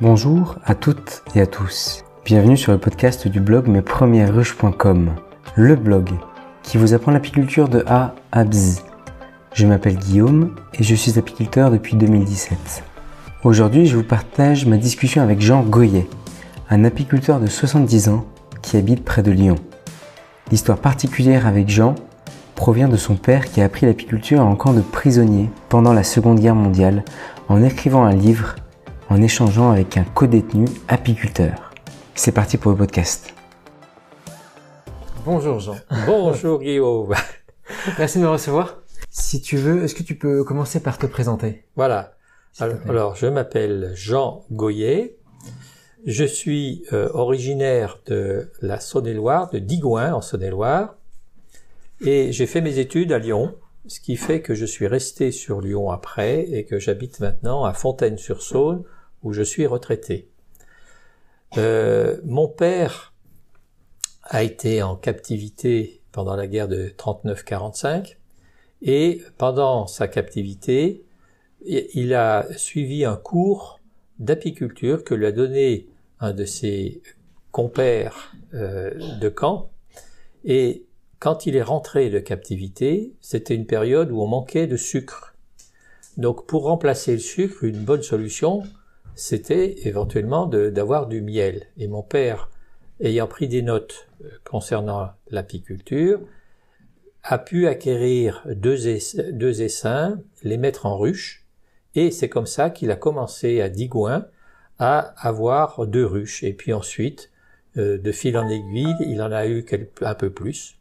Bonjour à toutes et à tous. Bienvenue sur le podcast du blog mespremièresruches.com, le blog qui vous apprend l'apiculture de A à Z. Je m'appelle Guillaume et je suis apiculteur depuis 2017. Aujourd'hui, je vous partage ma discussion avec Jean Goyet, un apiculteur de 70 ans qui habite près de Lyon. L'histoire particulière avec Jean provient de son père qui a appris l'apiculture en camp de prisonnier pendant la Seconde Guerre mondiale en écrivant un livre en échangeant avec un codétenu apiculteur. C'est parti pour le podcast. Bonjour Jean. Bonjour Guillaume. Merci de me recevoir. Si tu veux, est-ce que tu peux commencer par te présenter Voilà. Alors, je m'appelle Jean Goyer. Je suis euh, originaire de la Saône-et-Loire, de Digoin en Saône-et-Loire. Et j'ai fait mes études à Lyon, ce qui fait que je suis resté sur Lyon après et que j'habite maintenant à Fontaine-sur-Saône, où je suis retraité. Euh, mon père a été en captivité pendant la guerre de 39-45 et pendant sa captivité, il a suivi un cours d'apiculture que lui a donné un de ses compères euh, de camp. Et quand il est rentré de captivité, c'était une période où on manquait de sucre. Donc pour remplacer le sucre, une bonne solution, c'était éventuellement d'avoir du miel. Et mon père, ayant pris des notes euh, concernant l'apiculture, a pu acquérir deux, essaims, les mettre en ruche, et c'est comme ça qu'il a commencé à Digoin à avoir deux ruches. Et puis ensuite, euh, de fil en aiguille, il en a eu un peu plus.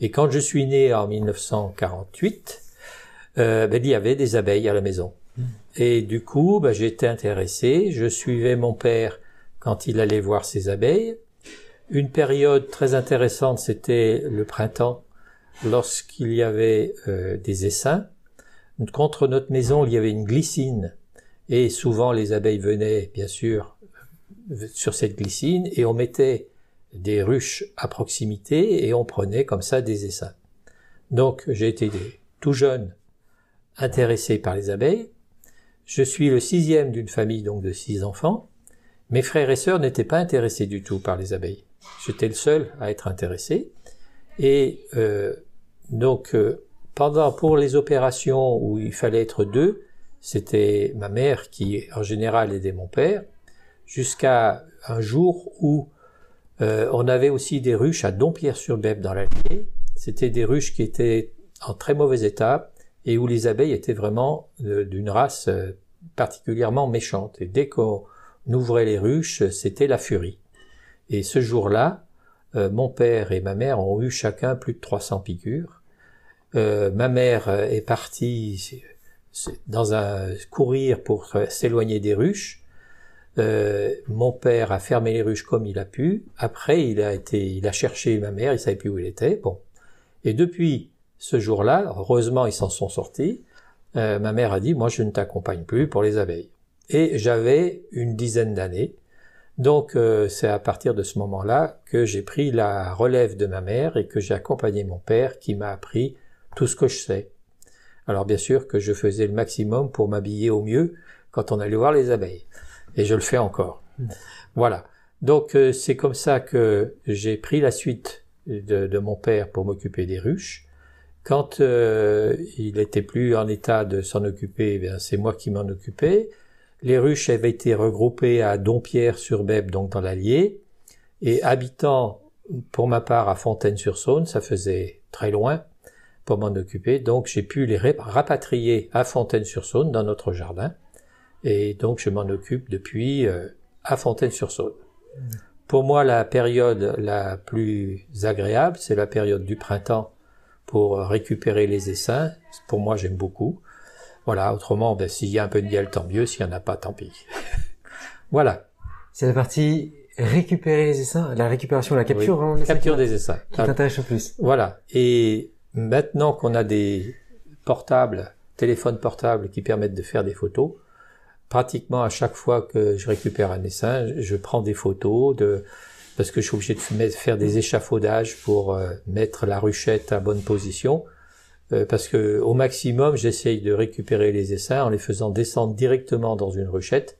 Et quand je suis né en 1948, euh, ben, il y avait des abeilles à la maison. Et du coup, bah, j'étais intéressé. Je suivais mon père quand il allait voir ses abeilles. Une période très intéressante, c'était le printemps, lorsqu'il y avait euh, des essaims. Contre notre maison, il y avait une glycine. Et souvent, les abeilles venaient, bien sûr, sur cette glycine, et on mettait des ruches à proximité, et on prenait comme ça des essaims. Donc, j'ai été tout jeune intéressé par les abeilles. Je suis le sixième d'une famille donc de six enfants. Mes frères et sœurs n'étaient pas intéressés du tout par les abeilles. J'étais le seul à être intéressé. Et euh, donc, euh, pendant pour les opérations où il fallait être deux, c'était ma mère qui, en général, aidait mon père, jusqu'à un jour où euh, on avait aussi des ruches à Dompierre-sur-Bèbe dans l'Allier. C'était des ruches qui étaient en très mauvais état, et où les abeilles étaient vraiment euh, d'une race euh, particulièrement méchante. Et dès qu'on ouvrait les ruches, c'était la furie. Et ce jour-là, euh, mon père et ma mère ont eu chacun plus de 300 piqûres. ma mère est partie dans un courir pour s'éloigner des ruches. mon père a fermé les ruches comme il a pu. Après, il a été, il a cherché ma mère, il savait plus où elle était. Bon. Et depuis ce jour-là, heureusement, ils s'en sont sortis. Euh, ma mère a dit, moi, je ne t'accompagne plus pour les abeilles. Et j'avais une dizaine d'années. Donc, euh, c'est à partir de ce moment-là que j'ai pris la relève de ma mère et que j'ai accompagné mon père qui m'a appris tout ce que je sais. Alors, bien sûr que je faisais le maximum pour m'habiller au mieux quand on allait voir les abeilles. Et je le fais encore. Voilà. Donc, euh, c'est comme ça que j'ai pris la suite de mon père pour m'occuper des ruches. Quand euh, il n'était plus en état de s'en occuper, eh c'est moi qui m'en occupais. Les ruches avaient été regroupées à Dompierre-sur-Bèbe, donc dans l'Allier, et habitant pour ma part à Fontaine-sur-Saône, ça faisait très loin pour m'en occuper, donc j'ai pu les rapatrier à Fontaine-sur-Saône dans notre jardin, et donc je m'en occupe depuis euh, à Fontaine-sur-Saône. Mmh. Pour moi, la période la plus agréable, c'est la période du printemps pour euh, récupérer les essaims. Pour moi, j'aime beaucoup. Voilà, autrement, ben, s'il y a un peu de miel, tant mieux. S'il n'y en a pas, tant pis. voilà. C'est la partie récupérer les essaims, la récupération, la capture, hein, la capture des essaims. Qui t'intéresse le plus. Voilà. Et maintenant qu'on a des portables, téléphones portables qui permettent de faire des photos, pratiquement à chaque fois que je récupère un essaim, je prends des photos de parce que je suis obligé de faire des échafaudages pour euh, mettre la ruchette à bonne position, euh, parce que au maximum, j'essaye de récupérer les essaims en les faisant descendre directement dans une ruchette,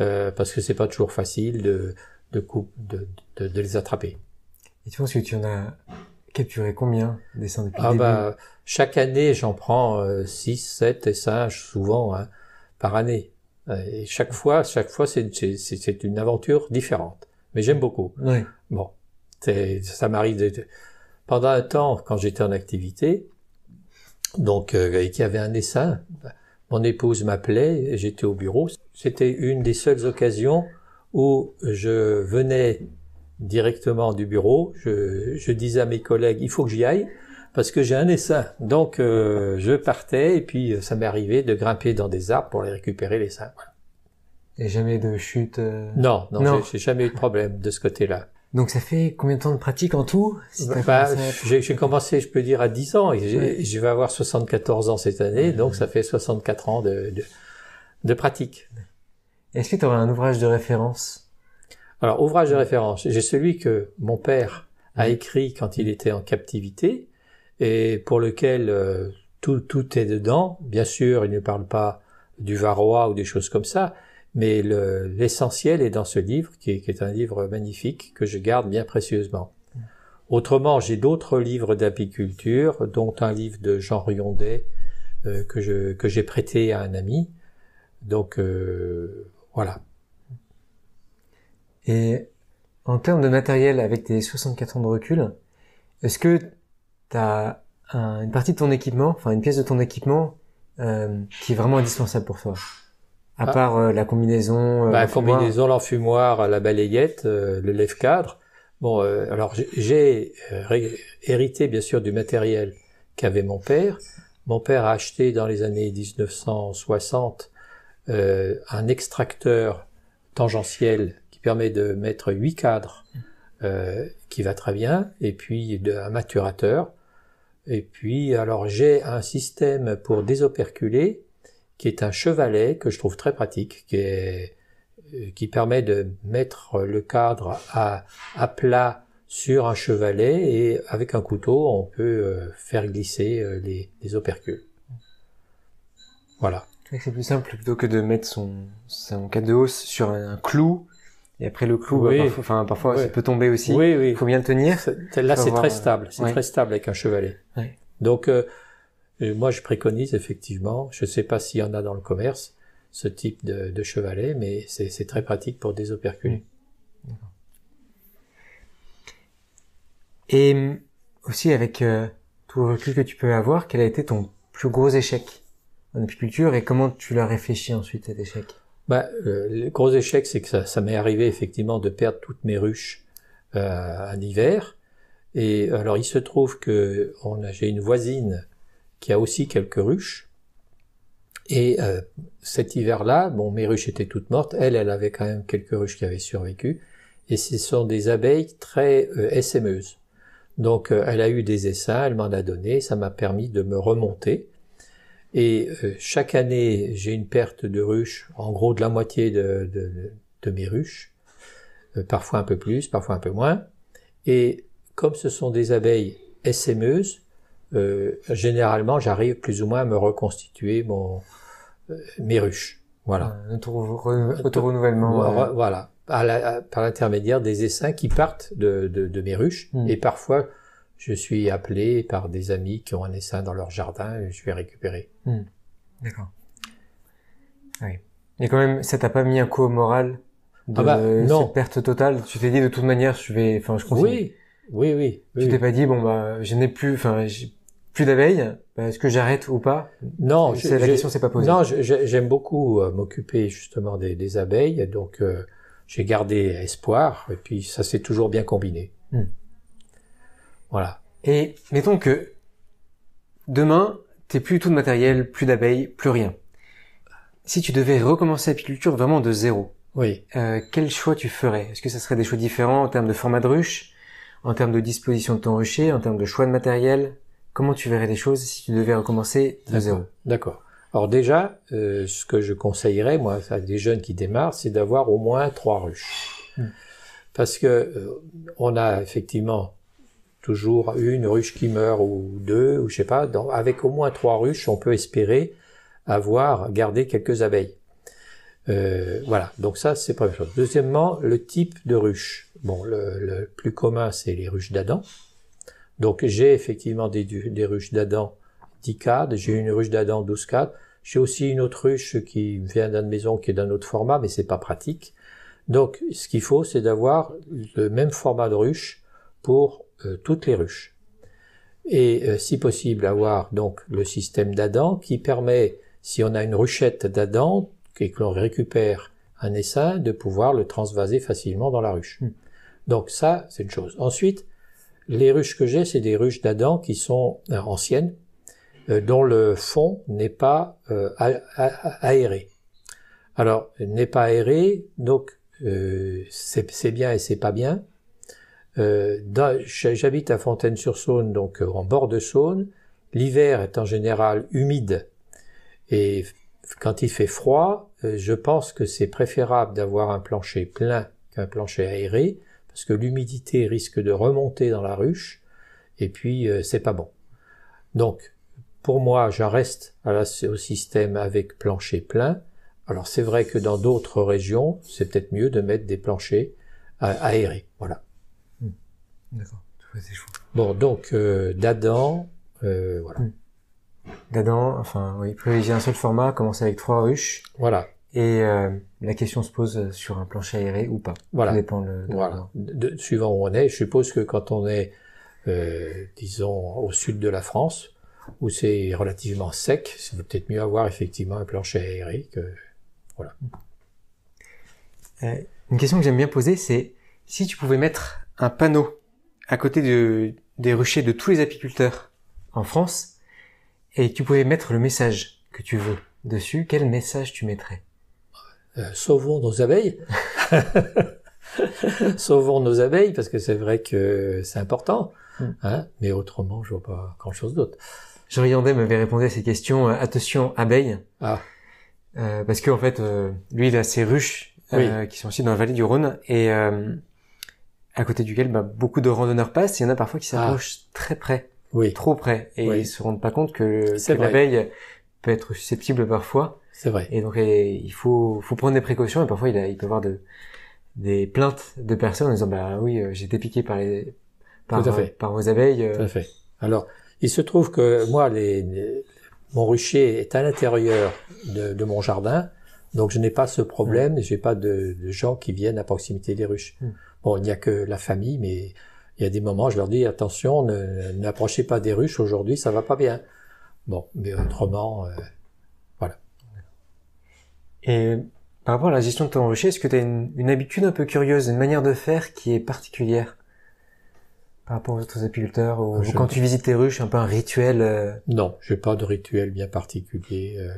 euh, parce que c'est pas toujours facile de de, les attraper. Et tu penses que tu en as capturé combien d'essaims depuis le ah début bah, Chaque année, j'en prends 6, 7 essaims, souvent, hein, par année. Et chaque fois, chaque fois, c'est une aventure différente mais j'aime beaucoup. Oui. Bon, ça m'arrive Pendant un temps, quand j'étais en activité, donc euh, et qu'il y avait un dessin, mon épouse m'appelait, j'étais au bureau. C'était une des seules occasions où je venais directement du bureau. Je, je disais à mes collègues, il faut que j'y aille parce que j'ai un essaim. Donc euh, je partais et puis euh, ça m'est arrivé de grimper dans des arbres pour les récupérer les seins. Et jamais de chute euh, Non, non, non. j'ai jamais eu de problème de ce côté-là. Donc ça fait combien de temps de pratique en tout bah, J'ai commencé, je peux dire, à 10 ans. Et Je vais avoir 74 ans cette année, donc ça fait 64 ans de, de, de pratique. Est-ce que tu as un ouvrage de référence Alors, ouvrage de référence, j'ai celui que mon père a écrit quand il était en captivité et pour lequel euh, tout, tout est dedans. Bien sûr, il ne parle pas du varroa ou des choses comme ça, mais l'essentiel est dans ce livre, qui est, un livre magnifique que je garde bien précieusement. Autrement, j'ai d'autres livres d'apiculture, dont un livre de Jean Riondet euh, que j'ai prêté à un ami. Donc euh, voilà. Et en termes de matériel, avec tes 64 ans de recul, est-ce que tu as une partie de ton équipement, enfin une pièce de ton équipement, euh, qui est vraiment indispensable pour toi à ah. part euh, la combinaison, euh, bah, la combinaison, l'enfumoir, la balayette, euh, le lève-cadre. Bon, alors j'ai hérité bien sûr du matériel qu'avait mon père. Mon père a acheté dans les années 1960 euh, un extracteur tangentiel qui permet de mettre huit cadres, euh, qui va très bien, et puis de, un maturateur. Et puis, alors j'ai un système pour désoperculer qui est un chevalet que je trouve très pratique, qui, est, euh, qui permet de mettre le cadre à, à, plat sur un chevalet et avec un couteau, on peut euh, faire glisser euh, les, les opercules. Voilà. C'est plus simple plutôt que de mettre son, de hausse sur un, clou. Et après le clou, bah, parfois, enfin, parfois ça peut tomber aussi. Oui, oui. Il faut bien le tenir. Là, c'est très stable. C'est très stable avec un chevalet. Donc, et moi, je préconise effectivement, je ne sais pas s'il y en a dans le commerce, ce type de, chevalet, mais c'est très pratique pour des operculés. Mmh. Et hum, aussi, avec euh, tout le recul que tu peux avoir, quel a été ton plus gros échec en apiculture et comment tu l'as réfléchi ensuite cet échec bah, euh, Le gros échec, c'est que ça, ça m'est arrivé effectivement de perdre toutes mes ruches euh, en hiver. Et alors, il se trouve que j'ai une voisine qui a aussi quelques ruches. Et euh, cet hiver-là, bon, mes ruches étaient toutes mortes. Elle, elle avait quand même quelques ruches qui avaient survécu. Et ce sont des abeilles très euh, Donc, euh, elle a eu des essaims, elle m'en a donné. Ça m'a permis de me remonter. Et euh, chaque année, j'ai une perte de ruches, en gros de la moitié de, mes ruches, parfois un peu plus, parfois un peu moins. Et comme ce sont des abeilles SMeuses, euh, généralement, j'arrive plus ou moins à me reconstituer mon euh, mes ruches. Voilà. Un euh, auto-renouvellement. Voilà. par l'intermédiaire des essaims qui partent de, de, de mes ruches. Hmm. Et parfois, je suis appelé par des amis qui ont un essaim dans leur jardin et je vais récupérer. Hmm. D'accord. Oui. Mais quand même, ça t'a pas mis un coup au moral de ah bah, non. cette perte totale Tu t'es dit de toute manière, je vais, enfin, je continue. Oui. Oui, oui. Tu t'ai t'es pas dit bon bah je n'ai plus, enfin plus d'abeilles bah, Est-ce que j'arrête ou pas Non, la question pas posée. Non, j'aime beaucoup euh, m'occuper justement des, abeilles, donc euh, j'ai gardé espoir et puis ça s'est toujours bien combiné. Hmm. Voilà. Et mettons que demain, t'es plus tout de matériel, plus d'abeilles, plus rien. Si tu devais recommencer l'apiculture vraiment de zéro, oui. Euh, quel choix tu ferais Est-ce que ça serait des choix différents en termes de format de ruche, en termes de disposition de ton rucher, en termes de choix de matériel comment tu verrais des choses si tu devais recommencer de zéro D'accord. Alors déjà, euh, ce que je conseillerais, moi, à des jeunes qui démarrent, c'est d'avoir au moins trois ruches. Hmm. Parce que euh, on a effectivement toujours une ruche qui meurt ou deux, ou je sais pas. avec au moins trois ruches, on peut espérer avoir gardé quelques abeilles. Euh, voilà, donc ça c'est première chose. Deuxièmement, le type de ruche. Bon, le plus commun c'est les ruches d'Adam, donc j'ai effectivement des, ruches d'Adam 10 cadres, j'ai une ruche d'Adam 12 cadres, j'ai aussi une autre ruche qui vient d'une maison qui est d'un autre format, mais c'est pas pratique. Donc ce qu'il faut, c'est d'avoir le même format de ruche pour euh, toutes les ruches. Et euh, si possible, avoir donc le système d'Adam qui permet, si on a une ruchette d'Adam et que l'on récupère un essaim, de pouvoir le transvaser facilement dans la ruche. Hmm. Donc ça, c'est une chose. Ensuite, les ruches que j'ai, c'est des ruches d'Adam qui sont euh, anciennes, euh, dont le fond n'est pas euh, aéré. Alors, n'est pas aéré, donc c'est bien et c'est pas bien. J'habite à Fontaine-sur-Saône, donc en bord de Saône. L'hiver est en général humide et quand il fait froid, je pense que c'est préférable d'avoir un plancher plein qu'un plancher aéré parce que l'humidité risque de remonter dans la ruche et puis euh, c'est pas bon. Donc pour moi, j'en reste au système avec plancher plein. Alors c'est vrai que dans d'autres régions, c'est peut-être mieux de mettre des planchers euh, aérés. Voilà. Hmm. D'accord. Bon, donc euh, euh voilà. Hmm. enfin oui, privilégier un seul format, commencer avec trois ruches. Voilà. Et euh, la question se pose euh, sur un plancher aéré ou pas. Voilà. Ça dépend de suivant où on est, je suppose que quand on est, euh, disons, au sud de la France, où c'est relativement sec, c'est peut-être mieux avoir effectivement un plancher aéré que voilà. une question que j'aime bien poser, c'est si tu pouvais mettre un panneau à côté de, des ruchers de tous les apiculteurs en France et tu pouvais mettre le message que tu veux dessus, quel message tu mettrais euh, sauvons nos abeilles. sauvons nos abeilles, parce que c'est vrai que c'est important. Hmm. Hein, mais autrement, je vois pas grand-chose d'autre. Jean Yandé m'avait répondu à ces questions, euh, attention abeilles. Ah. Euh, parce qu'en fait, lui, il a ses ruches qui sont aussi dans la vallée du Rhône et à côté duquel bah, beaucoup de randonneurs passent. Il y en a parfois qui s'approchent ah. très près, trop près, et ils se rendent pas compte que, que l'abeille peut être susceptible parfois c'est vrai. Et donc il faut, faut prendre des précautions et parfois il, a, il peut y avoir de, des plaintes de personnes en disant bah oui euh, j'ai été piqué par les par, par vos abeilles. Euh. Tout à fait. Alors il se trouve que moi les, mon rucher est à l'intérieur de, de, mon jardin, donc je n'ai pas ce problème, mmh. je n'ai pas de, de, gens qui viennent à proximité des ruches. Mmh. Bon, il n'y a que la famille, mais il y a des moments, je leur dis attention, n'approchez pas des ruches aujourd'hui, ça va pas bien. Bon, mais autrement. Euh, et par rapport à la gestion de ton rocher, est-ce que tu as une, une, habitude un peu curieuse, une manière de faire qui est particulière par rapport aux autres apiculteurs ou, quand tu visites tes ruches, un peu un rituel euh? Non, j'ai pas de rituel bien particulier. Euh,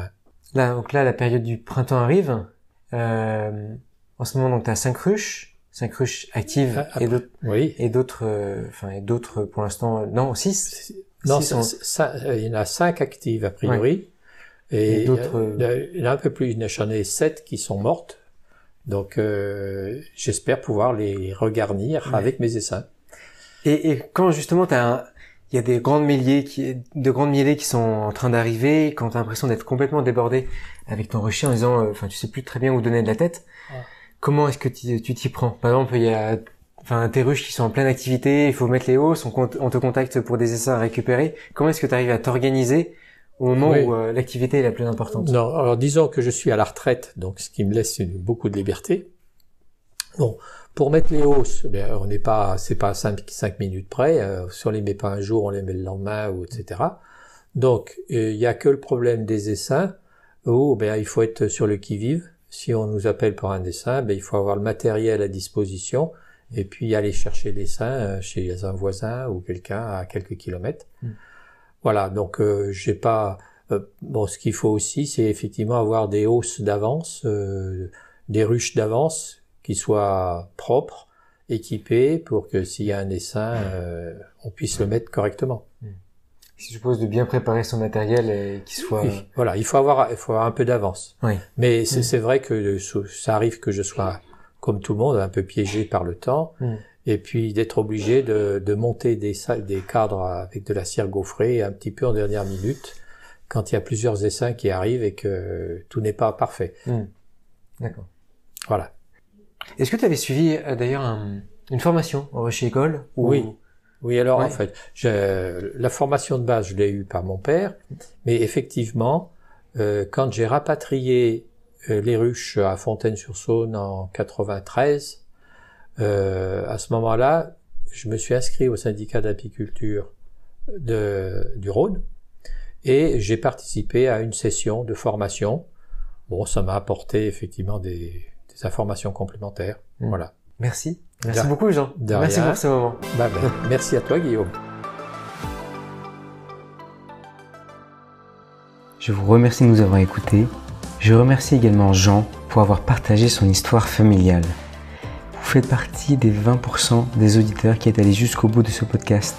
ouais. Là, donc là, la période du printemps arrive. Euh, en ce moment, donc tu as cinq ruches, cinq ruches actives ah, ah, et d'autres, oui. et d'autres, euh, enfin et d'autres pour l'instant, non six. Non, ça, il y en a cinq actives a priori. Et, d'autres... Il y en a un peu plus, j'en ai sept qui sont mortes. Donc euh, j'espère pouvoir les regarnir avec mes essaims. Et, et quand justement il y a des grandes milliers qui, de grandes milliers qui sont en train d'arriver, quand t'as l'impression d'être complètement débordé avec ton rocher en disant, euh, enfin, tu sais plus très bien où donner de la tête, comment est-ce que tu t'y prends? Par exemple, il y a, enfin, tes ruches qui sont en pleine activité, il faut mettre les hausses, on, on te contacte pour des essaims à récupérer. Comment est-ce que tu arrives à t'organiser au moment où euh, l'activité est la plus importante. Non, alors disons que je suis à la retraite, donc ce qui me laisse beaucoup de liberté. Bon, pour mettre les hausses, eh bien, on n'est pas, c'est pas 5, cinq minutes près. Euh, si on les met pas un jour, on les met le lendemain ou etc. Donc euh, il y n'y a que le problème des essaims où ben il faut être sur le qui vive. Si on nous appelle pour un dessin, ben, il faut avoir le matériel à disposition et puis aller chercher des dessins euh, chez un voisin ou quelqu'un à quelques kilomètres. Mm. Voilà, donc euh, j'ai pas. Euh, bon, ce qu'il faut aussi, c'est effectivement avoir des hausses d'avance, euh, des ruches d'avance qui soient propres, équipées, pour que s'il y a un dessin, mmh. on puisse le mmh. mettre correctement. Je mmh. suppose de bien préparer son matériel et qu'il soit. voilà, il faut avoir, il faut un peu d'avance. Oui. Mais c'est vrai que ça arrive que je sois, comme tout le monde, un peu piégé par le temps et puis d'être obligé de, de, monter des, des cadres avec de la cire gaufrée un petit peu en dernière minute quand il y a plusieurs essaims qui arrivent et que tout n'est pas parfait. Hmm. D'accord. Voilà. Est-ce que tu avais suivi euh, d'ailleurs une formation chez l'école ou... Oui. Oui, alors en fait, la formation de base, je l'ai eue par mon père, mais effectivement, euh, quand j'ai rapatrié euh, les ruches à Fontaine-sur-Saône en 93, euh, à ce moment-là, je me suis inscrit au syndicat d'apiculture du Rhône et j'ai participé à une session de formation. Bon, ça m'a apporté effectivement des, des informations complémentaires. Hmm. Voilà. Merci. Merci beaucoup Jean. Merci pour ce moment. Bah, bah merci à toi Guillaume. Je vous remercie de nous avoir écoutés. Je remercie également Jean pour avoir partagé son histoire familiale. Vous faites partie des 20% des auditeurs qui est allé jusqu'au bout de ce podcast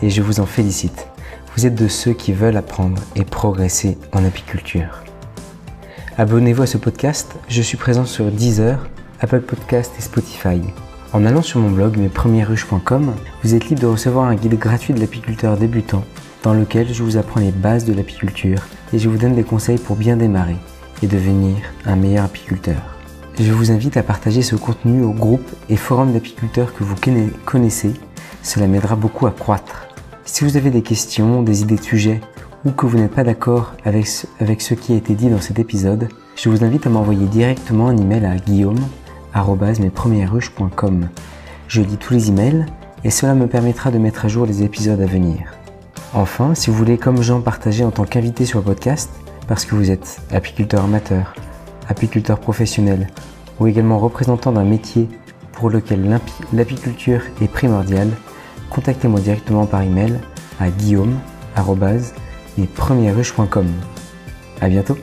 et je vous en félicite. Vous êtes de ceux qui veulent apprendre et progresser en apiculture. Abonnez-vous à ce podcast, je suis présent sur Deezer, Apple Podcast et Spotify. En allant sur mon blog mespremiersruches.com, vous êtes libre de recevoir un guide gratuit de l'apiculteur débutant dans lequel je vous apprends les bases de l'apiculture et je vous donne des conseils pour bien démarrer et devenir un meilleur apiculteur. Je vous invite à partager ce contenu au groupe et forums d'apiculteurs que vous connaissez. Cela m'aidera beaucoup à croître. Si vous avez des questions, des idées de sujets ou que vous n'êtes pas d'accord avec, ce, avec ce qui a été dit dans cet épisode, je vous invite à m'envoyer directement un email à guillaume.com. Je lis tous les emails et cela me permettra de mettre à jour les épisodes à venir. Enfin, si vous voulez comme Jean partager en tant qu'invité sur le podcast, parce que vous êtes apiculteur amateur, apiculteur professionnel ou également représentant d'un métier pour lequel l'apiculture est primordiale, contactez-moi directement par email à premierruche.com. À bientôt.